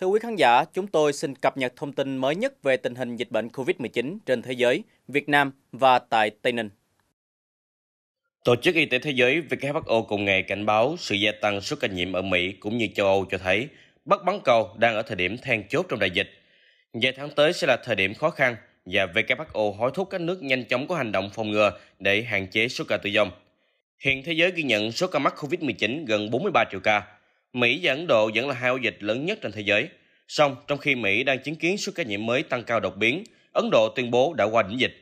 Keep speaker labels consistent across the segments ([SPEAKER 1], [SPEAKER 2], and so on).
[SPEAKER 1] Thưa quý khán giả, chúng tôi xin cập nhật thông tin mới nhất về tình hình dịch bệnh COVID-19 trên thế giới, Việt Nam và tại Tây Ninh. Tổ chức Y tế Thế giới WHO cùng ngày cảnh báo sự
[SPEAKER 2] gia tăng số ca nhiễm ở Mỹ cũng như châu Âu cho thấy Bắc Bán Cầu đang ở thời điểm then chốt trong đại dịch. Vài tháng tới sẽ là thời điểm khó khăn và WHO hối thúc các nước nhanh chóng có hành động phòng ngừa để hạn chế số ca tử vong. Hiện thế giới ghi nhận số ca mắc COVID-19 gần 43 triệu ca, Mỹ và Ấn Độ vẫn là hai ổ dịch lớn nhất trên thế giới. Song, trong khi Mỹ đang chứng kiến số ca nhiễm mới tăng cao đột biến, Ấn Độ tuyên bố đã qua đỉnh dịch.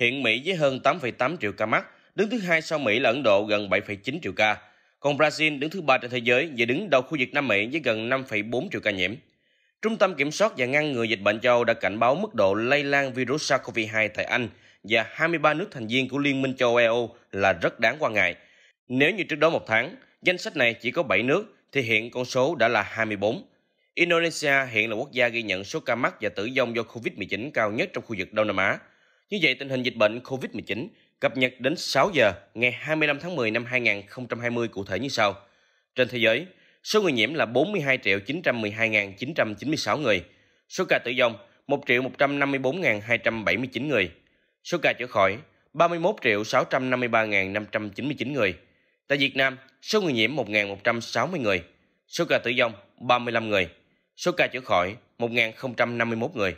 [SPEAKER 2] Hiện Mỹ với hơn 8,8 triệu ca mắc, đứng thứ hai sau Mỹ là Ấn Độ gần 7,9 triệu ca. Còn Brazil đứng thứ ba trên thế giới và đứng đầu khu vực Nam Mỹ với gần 5,4 triệu ca nhiễm. Trung tâm Kiểm soát và Ngăn ngừa Dịch bệnh châu đã cảnh báo mức độ lây lan virus SARS-CoV-2 tại Anh và 23 nước thành viên của Liên minh châu Âu e là rất đáng quan ngại. Nếu như trước đó một tháng, danh sách này chỉ có 7 nước thì hiện con số đã là 24. Indonesia hiện là quốc gia ghi nhận số ca mắc và tử vong do COVID-19 cao nhất trong khu vực Đông Nam Á. Như vậy, tình hình dịch bệnh COVID-19 cập nhật đến 6 giờ ngày 25 tháng 10 năm 2020 cụ thể như sau. Trên thế giới, số người nhiễm là 42.912.996 người, số ca tử vong 1.154.279 người, số ca chữa khỏi 31.653.599 người, Tại Việt Nam, số người nhiễm 1.160 người, số ca tử vong 35 người, số ca chữa khỏi 1.051 người.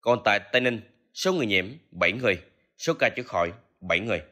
[SPEAKER 2] Còn tại Tây Ninh, số người nhiễm 7 người, số ca chữa khỏi 7 người.